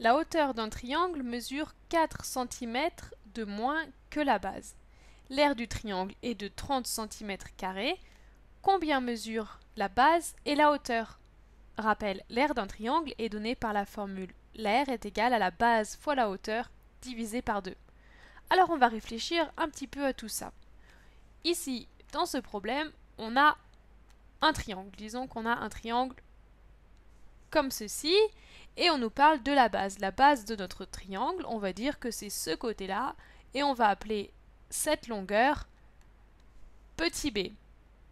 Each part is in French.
La hauteur d'un triangle mesure 4 cm de moins que la base. L'aire du triangle est de 30 cm. Combien mesure la base et la hauteur Rappel, l'aire d'un triangle est donnée par la formule l'aire est égale à la base fois la hauteur divisé par 2. Alors on va réfléchir un petit peu à tout ça. Ici, dans ce problème, on a un triangle. Disons qu'on a un triangle comme ceci et on nous parle de la base. La base de notre triangle, on va dire que c'est ce côté-là, et on va appeler cette longueur petit b.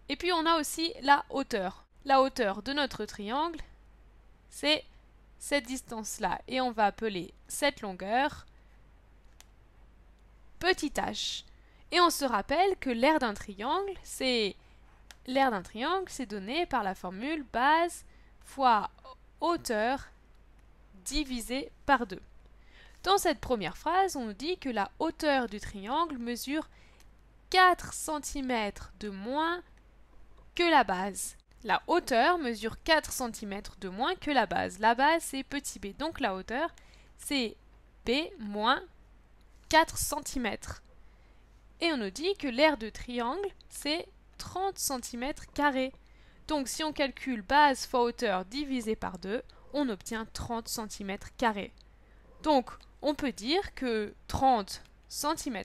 Et puis on a aussi la hauteur. La hauteur de notre triangle, c'est cette distance-là, et on va appeler cette longueur petit h. Et on se rappelle que l'aire d'un triangle, c'est l'aire d'un triangle, c'est donné par la formule base fois hauteur divisé par 2. Dans cette première phrase, on nous dit que la hauteur du triangle mesure 4 cm de moins que la base. La hauteur mesure 4 cm de moins que la base. La base, c'est petit b. Donc la hauteur, c'est b moins 4 cm. Et on nous dit que l'aire de triangle, c'est 30 cm. Donc si on calcule base fois hauteur divisé par 2, on obtient 30 cm. Donc, on peut dire que 30 cm,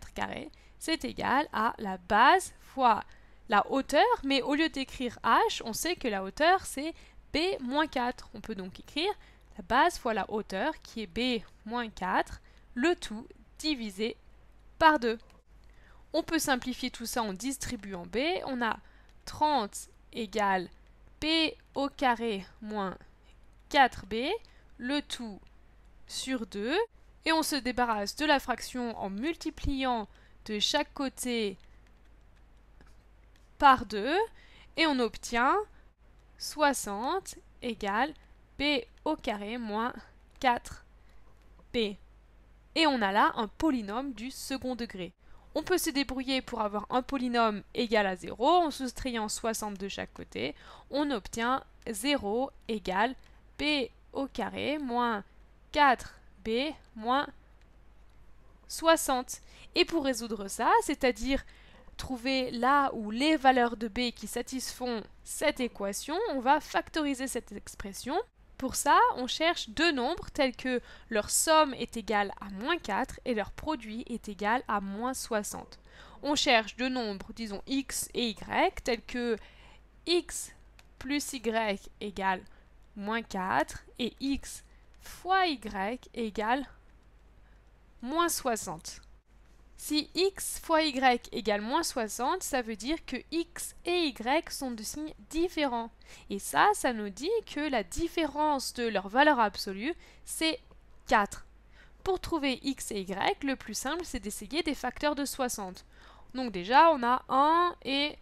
c'est égal à la base fois la hauteur, mais au lieu d'écrire h, on sait que la hauteur c'est b moins 4. On peut donc écrire la base fois la hauteur qui est b moins 4, le tout divisé par 2. On peut simplifier tout ça en distribuant b. On a 30 égale b au carré moins 4b, le tout sur 2, et on se débarrasse de la fraction en multipliant de chaque côté par 2, et on obtient 60 égale b au carré moins 4b. Et on a là un polynôme du second degré. On peut se débrouiller pour avoir un polynôme égal à 0 en soustrayant 60 de chaque côté. On obtient 0 égale b au carré moins 4b moins 60. Et pour résoudre ça, c'est-à-dire trouver là où les valeurs de b qui satisfont cette équation, on va factoriser cette expression. Pour ça, on cherche deux nombres tels que leur somme est égale à moins 4 et leur produit est égal à moins 60. On cherche deux nombres, disons x et y, tels que x plus y égale moins 4 et x fois y égale moins 60. Si x fois y égale moins 60, ça veut dire que x et y sont de signes différents. Et ça, ça nous dit que la différence de leur valeur absolue, c'est 4. Pour trouver x et y, le plus simple, c'est d'essayer des facteurs de 60. Donc déjà, on a 1 et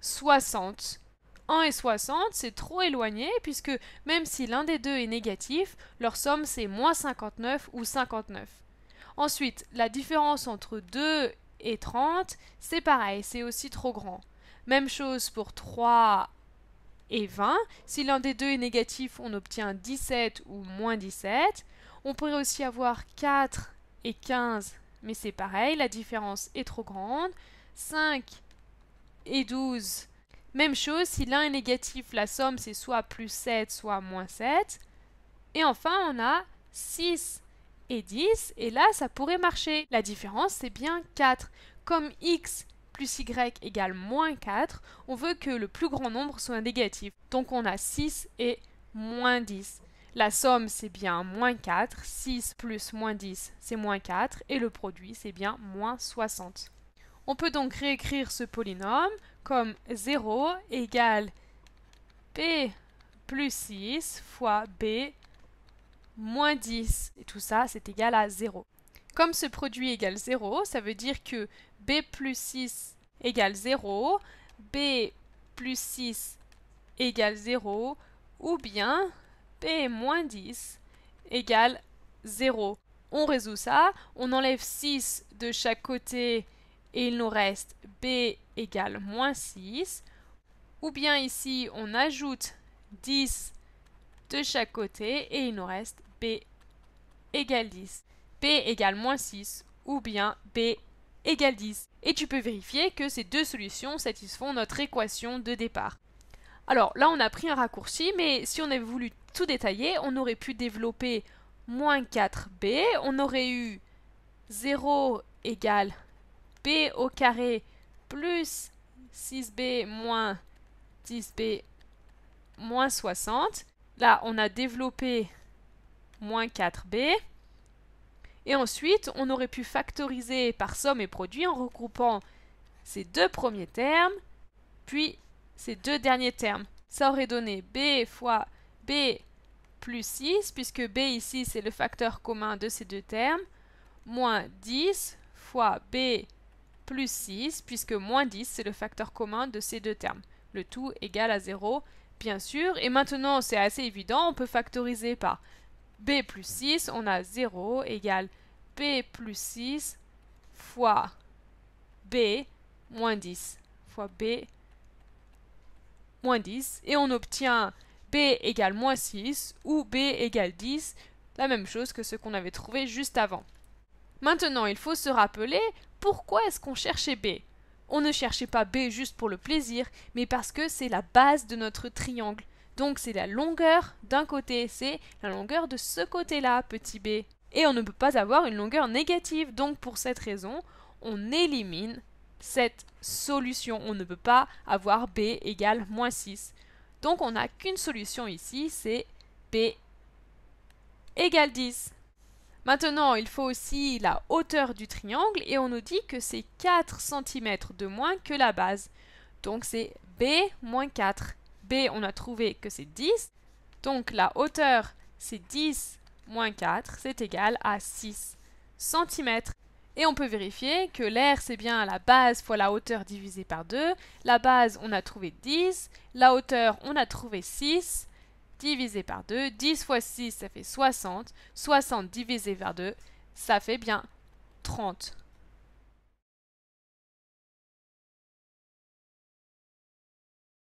60. 1 et 60, c'est trop éloigné puisque même si l'un des deux est négatif, leur somme c'est moins 59 ou 59. Ensuite, la différence entre 2 et 30, c'est pareil, c'est aussi trop grand. Même chose pour 3 et 20. Si l'un des deux est négatif, on obtient 17 ou moins 17. On pourrait aussi avoir 4 et 15, mais c'est pareil, la différence est trop grande. 5 et 12, même chose, si l'un est négatif, la somme c'est soit plus 7, soit moins 7. Et enfin, on a 6 et 10, et là ça pourrait marcher. La différence c'est bien 4. Comme x plus y égale moins 4, on veut que le plus grand nombre soit négatif. Donc on a 6 et moins 10. La somme, c'est bien moins 4. 6 plus moins 10, c'est moins 4. Et le produit, c'est bien moins 60. On peut donc réécrire ce polynôme comme 0 égale P plus 6 fois B moins 10. Et tout ça, c'est égal à 0. Comme ce produit égale 0, ça veut dire que B plus 6 égale 0, B plus 6 égale 0, ou bien p- moins 10 égale 0. On résout ça, on enlève 6 de chaque côté et il nous reste b égale moins 6. Ou bien ici, on ajoute 10 de chaque côté et il nous reste b égale 10. b égale moins 6 ou bien b égale 10. Et tu peux vérifier que ces deux solutions satisfont notre équation de départ. Alors là, on a pris un raccourci, mais si on avait voulu tout détailler, on aurait pu développer moins 4b, on aurait eu 0 égale b au carré plus 6b moins 10b moins 60. Là, on a développé moins 4b. Et ensuite, on aurait pu factoriser par somme et produit en regroupant ces deux premiers termes, puis ces deux derniers termes. Ça aurait donné b fois b plus 6, puisque b ici c'est le facteur commun de ces deux termes, moins 10 fois b plus 6, puisque moins 10, c'est le facteur commun de ces deux termes. Le tout égale à 0, bien sûr. Et maintenant, c'est assez évident, on peut factoriser par b plus 6, on a 0 égale b plus 6 fois b moins 10, fois b moins 10, et on obtient b égale moins 6 ou b égale 10, la même chose que ce qu'on avait trouvé juste avant. Maintenant, il faut se rappeler pourquoi est-ce qu'on cherchait B On ne cherchait pas B juste pour le plaisir, mais parce que c'est la base de notre triangle. Donc c'est la longueur d'un côté, c'est la longueur de ce côté-là, petit b. Et on ne peut pas avoir une longueur négative, donc pour cette raison, on élimine cette solution. On ne peut pas avoir b égale moins 6. Donc on n'a qu'une solution ici, c'est b égale 10. Maintenant, il faut aussi la hauteur du triangle et on nous dit que c'est 4 cm de moins que la base. Donc c'est B moins 4. B, on a trouvé que c'est 10. Donc la hauteur, c'est 10 moins 4, c'est égal à 6 cm. Et on peut vérifier que l'air, c'est bien la base fois la hauteur divisée par 2. La base, on a trouvé 10. La hauteur, on a trouvé 6 divisé par 2. 10 fois 6, ça fait 60. 60 divisé par 2, ça fait bien 30.